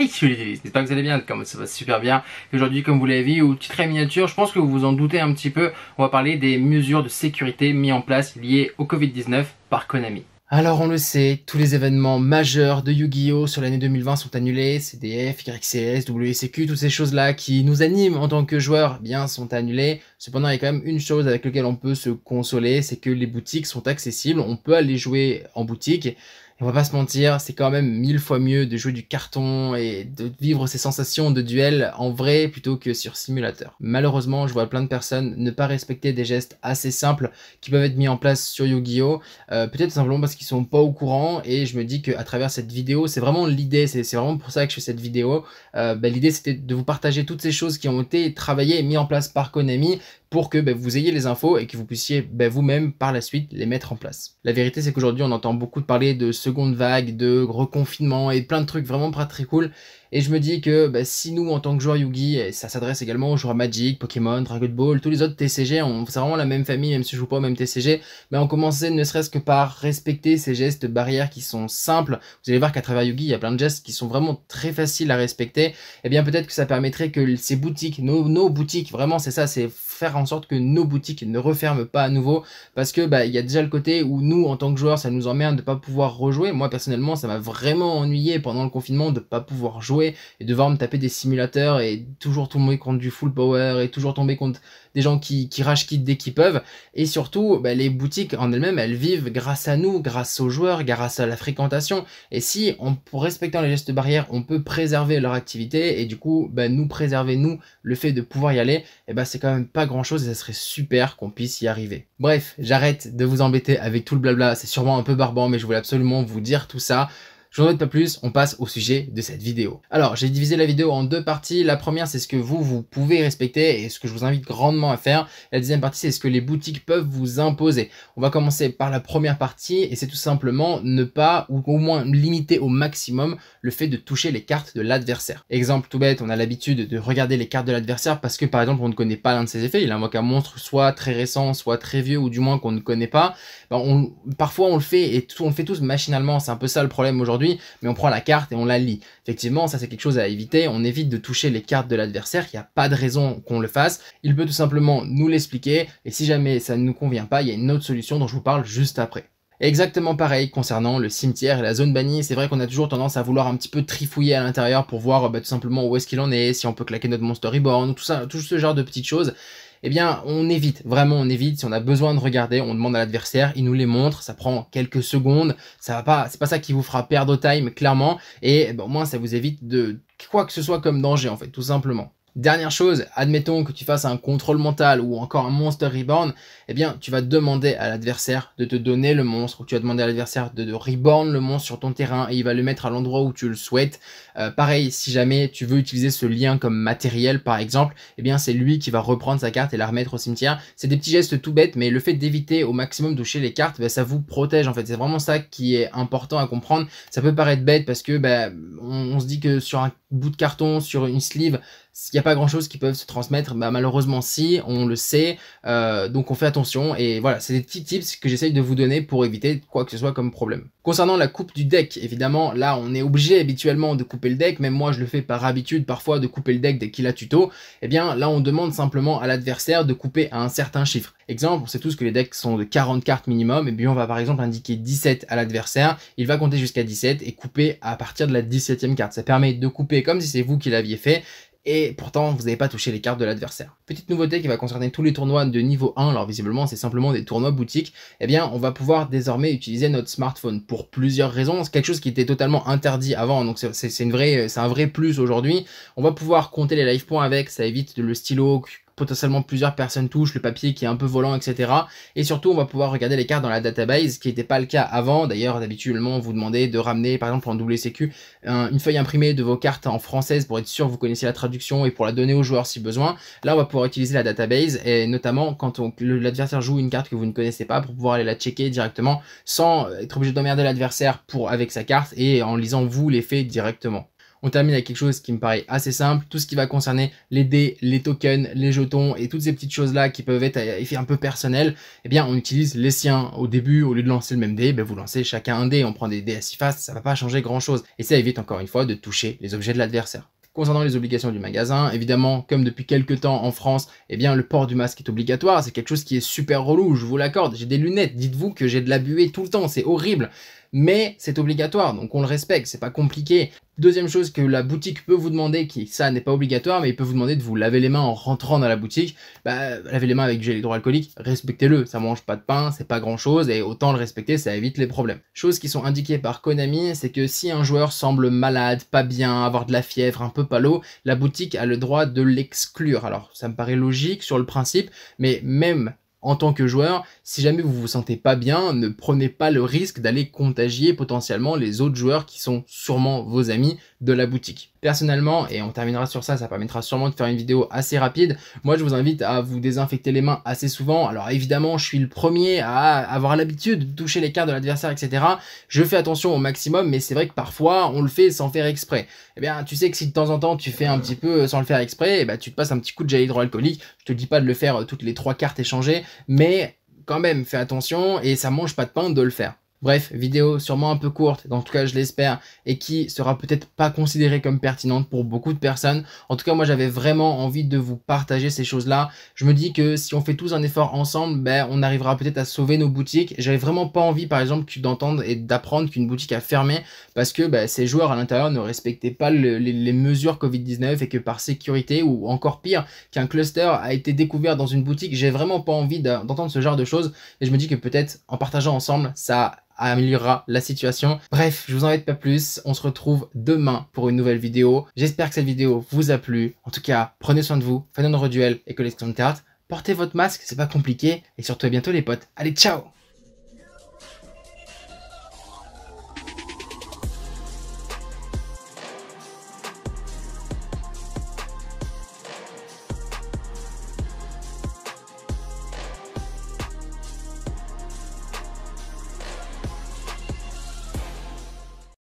Hey j'espère que vous allez bien, comme ça va super bien. Aujourd'hui, comme vous l'avez vu, au titre et miniature, je pense que vous vous en doutez un petit peu, on va parler des mesures de sécurité mises en place liées au Covid-19 par Konami. Alors on le sait, tous les événements majeurs de Yu-Gi-Oh sur l'année 2020 sont annulés, CDF, YCS, WCQ, e toutes ces choses-là qui nous animent en tant que joueurs, bien sont annulées. Cependant, il y a quand même une chose avec laquelle on peut se consoler, c'est que les boutiques sont accessibles, on peut aller jouer en boutique on va pas se mentir, c'est quand même mille fois mieux de jouer du carton et de vivre ces sensations de duel en vrai plutôt que sur simulateur. Malheureusement, je vois plein de personnes ne pas respecter des gestes assez simples qui peuvent être mis en place sur Yu-Gi-Oh! Euh, peut-être simplement parce qu'ils sont pas au courant et je me dis qu'à travers cette vidéo, c'est vraiment l'idée, c'est vraiment pour ça que je fais cette vidéo. Euh, bah, l'idée c'était de vous partager toutes ces choses qui ont été travaillées et mises en place par Konami pour que bah, vous ayez les infos et que vous puissiez bah, vous-même par la suite les mettre en place. La vérité c'est qu'aujourd'hui on entend beaucoup parler de ce seconde vague de reconfinement et plein de trucs vraiment pas très cool. Et je me dis que bah, si nous, en tant que joueurs Yugi, et ça s'adresse également aux joueurs Magic, Pokémon, Dragon Ball, tous les autres TCG, on c'est vraiment la même famille, même si je joue pas au même TCG, mais on commençait ne serait-ce que par respecter ces gestes barrières qui sont simples. Vous allez voir qu'à travers Yugi, il y a plein de gestes qui sont vraiment très faciles à respecter. Et eh bien peut-être que ça permettrait que ces boutiques, nos boutiques, vraiment c'est ça, c'est faire en sorte que nos boutiques ne referment pas à nouveau parce que bah il y a déjà le côté où nous en tant que joueurs ça nous emmerde de pas pouvoir rejouer. Moi personnellement ça m'a vraiment ennuyé pendant le confinement de pas pouvoir jouer et devoir me taper des simulateurs et toujours tomber contre du full power et toujours tomber contre des gens qui, qui rage dès qu'ils peuvent. Et surtout, bah, les boutiques en elles-mêmes, elles vivent grâce à nous, grâce aux joueurs, grâce à la fréquentation. Et si, en respectant les gestes barrières, on peut préserver leur activité et du coup, bah, nous préserver, nous, le fait de pouvoir y aller, et eh ben bah, c'est quand même pas grand chose et ça serait super qu'on puisse y arriver. Bref, j'arrête de vous embêter avec tout le blabla, c'est sûrement un peu barbant, mais je voulais absolument vous dire tout ça. Je vous en pas plus, on passe au sujet de cette vidéo. Alors, j'ai divisé la vidéo en deux parties. La première, c'est ce que vous, vous pouvez respecter et ce que je vous invite grandement à faire. La deuxième partie, c'est ce que les boutiques peuvent vous imposer. On va commencer par la première partie et c'est tout simplement ne pas ou au moins limiter au maximum le fait de toucher les cartes de l'adversaire. Exemple tout bête, on a l'habitude de regarder les cartes de l'adversaire parce que par exemple, on ne connaît pas l'un de ses effets. Il invoque un monstre soit très récent, soit très vieux ou du moins qu'on ne connaît pas. Ben, parfois, on le fait et tout, on le fait tous machinalement. C'est un peu ça le problème aujourd'hui mais on prend la carte et on la lit. Effectivement, ça c'est quelque chose à éviter, on évite de toucher les cartes de l'adversaire, il n'y a pas de raison qu'on le fasse, il peut tout simplement nous l'expliquer, et si jamais ça ne nous convient pas, il y a une autre solution dont je vous parle juste après. Exactement pareil concernant le cimetière et la zone bannie. C'est vrai qu'on a toujours tendance à vouloir un petit peu trifouiller à l'intérieur pour voir bah, tout simplement où est-ce qu'il en est, si on peut claquer notre Monster Reborn, tout ça, tout ce genre de petites choses eh bien, on évite, vraiment, on évite. Si on a besoin de regarder, on demande à l'adversaire, il nous les montre, ça prend quelques secondes, ça va pas, c'est pas ça qui vous fera perdre au time, clairement, et ben, au moins, ça vous évite de quoi que ce soit comme danger, en fait, tout simplement. Dernière chose, admettons que tu fasses un contrôle mental ou encore un monster reborn, eh bien tu vas demander à l'adversaire de te donner le monstre, ou tu vas demander à l'adversaire de, reborn le monstre sur ton terrain et il va le mettre à l'endroit où tu le souhaites. Euh, pareil, si jamais tu veux utiliser ce lien comme matériel par exemple, eh bien c'est lui qui va reprendre sa carte et la remettre au cimetière. C'est des petits gestes tout bêtes, mais le fait d'éviter au maximum de toucher les cartes, ben, ça vous protège en fait. C'est vraiment ça qui est important à comprendre. Ça peut paraître bête parce que ben, on se dit que sur un bout de carton, sur une sleeve, il n'y a pas grand chose qui peuvent se transmettre. Bah, malheureusement, si, on le sait. Euh, donc, on fait attention. Et voilà, c'est des petits tips que j'essaye de vous donner pour éviter quoi que ce soit comme problème. Concernant la coupe du deck, évidemment, là, on est obligé habituellement de couper le deck. Même moi, je le fais par habitude parfois de couper le deck dès qu'il a tuto. Eh bien, là, on demande simplement à l'adversaire de couper à un certain chiffre. Exemple, on sait tous que les decks sont de 40 cartes minimum, et bien on va par exemple indiquer 17 à l'adversaire, il va compter jusqu'à 17 et couper à partir de la 17e carte. Ça permet de couper comme si c'est vous qui l'aviez fait, et pourtant vous n'avez pas touché les cartes de l'adversaire. Petite nouveauté qui va concerner tous les tournois de niveau 1, alors visiblement c'est simplement des tournois boutiques, et eh bien on va pouvoir désormais utiliser notre smartphone pour plusieurs raisons, c'est quelque chose qui était totalement interdit avant, donc c'est un vrai plus aujourd'hui. On va pouvoir compter les life points avec, ça évite le stylo potentiellement plusieurs personnes touchent, le papier qui est un peu volant, etc. Et surtout, on va pouvoir regarder les cartes dans la database, qui n'était pas le cas avant. D'ailleurs, habituellement, on vous demandait de ramener, par exemple, en WCQ, une feuille imprimée de vos cartes en française pour être sûr que vous connaissez la traduction et pour la donner aux joueurs si besoin. Là, on va pouvoir utiliser la database, et notamment quand l'adversaire joue une carte que vous ne connaissez pas, pour pouvoir aller la checker directement sans euh, être obligé d'emmerder l'adversaire pour avec sa carte et en lisant vous les faits directement. On termine avec quelque chose qui me paraît assez simple, tout ce qui va concerner les dés, les tokens, les jetons et toutes ces petites choses-là qui peuvent être euh, un peu personnel, eh bien on utilise les siens. Au début, au lieu de lancer le même dé, ben, vous lancez chacun un dé, on prend des dés à six faces, ça va pas changer grand-chose. Et ça évite encore une fois de toucher les objets de l'adversaire. Concernant les obligations du magasin, évidemment, comme depuis quelques temps en France, eh bien, le port du masque est obligatoire. C'est quelque chose qui est super relou, je vous l'accorde. J'ai des lunettes, dites-vous que j'ai de la buée tout le temps, c'est horrible. Mais c'est obligatoire, donc on le respecte, c'est pas compliqué. Deuxième chose que la boutique peut vous demander, qui ça n'est pas obligatoire, mais il peut vous demander de vous laver les mains en rentrant dans la boutique. Bah, les mains avec gel hydroalcoolique, respectez-le. Ça mange pas de pain, c'est pas grand chose, et autant le respecter, ça évite les problèmes. Choses qui sont indiquées par Konami, c'est que si un joueur semble malade, pas bien, avoir de la fièvre, un peu palo, la boutique a le droit de l'exclure. Alors, ça me paraît logique sur le principe, mais même en tant que joueur, si jamais vous vous sentez pas bien, ne prenez pas le risque d'aller contagier potentiellement les autres joueurs qui sont sûrement vos amis de la boutique personnellement, et on terminera sur ça, ça permettra sûrement de faire une vidéo assez rapide. Moi, je vous invite à vous désinfecter les mains assez souvent. Alors évidemment, je suis le premier à avoir l'habitude de toucher les cartes de l'adversaire, etc. Je fais attention au maximum, mais c'est vrai que parfois, on le fait sans faire exprès. Eh bien, tu sais que si de temps en temps, tu fais un petit peu euh, sans le faire exprès, eh ben, tu te passes un petit coup de gel hydroalcoolique. Je te dis pas de le faire euh, toutes les trois cartes échangées, mais quand même, fais attention et ça mange pas de pain de le faire. Bref, vidéo sûrement un peu courte, en tout cas je l'espère, et qui sera peut-être pas considérée comme pertinente pour beaucoup de personnes. En tout cas, moi j'avais vraiment envie de vous partager ces choses-là. Je me dis que si on fait tous un effort ensemble, ben, on arrivera peut-être à sauver nos boutiques. J'avais vraiment pas envie, par exemple, d'entendre et d'apprendre qu'une boutique a fermé parce que ben, ces joueurs à l'intérieur ne respectaient pas les, les mesures Covid-19 et que par sécurité, ou encore pire, qu'un cluster a été découvert dans une boutique. J'ai vraiment pas envie d'entendre ce genre de choses, et je me dis que peut-être en partageant ensemble, ça améliorera la situation. Bref, je vous en pas plus. On se retrouve demain pour une nouvelle vidéo. J'espère que cette vidéo vous a plu. En tout cas, prenez soin de vous, Fanon Roduel duel et Collection de Portez votre masque, c'est pas compliqué. Et surtout à bientôt les potes. Allez, ciao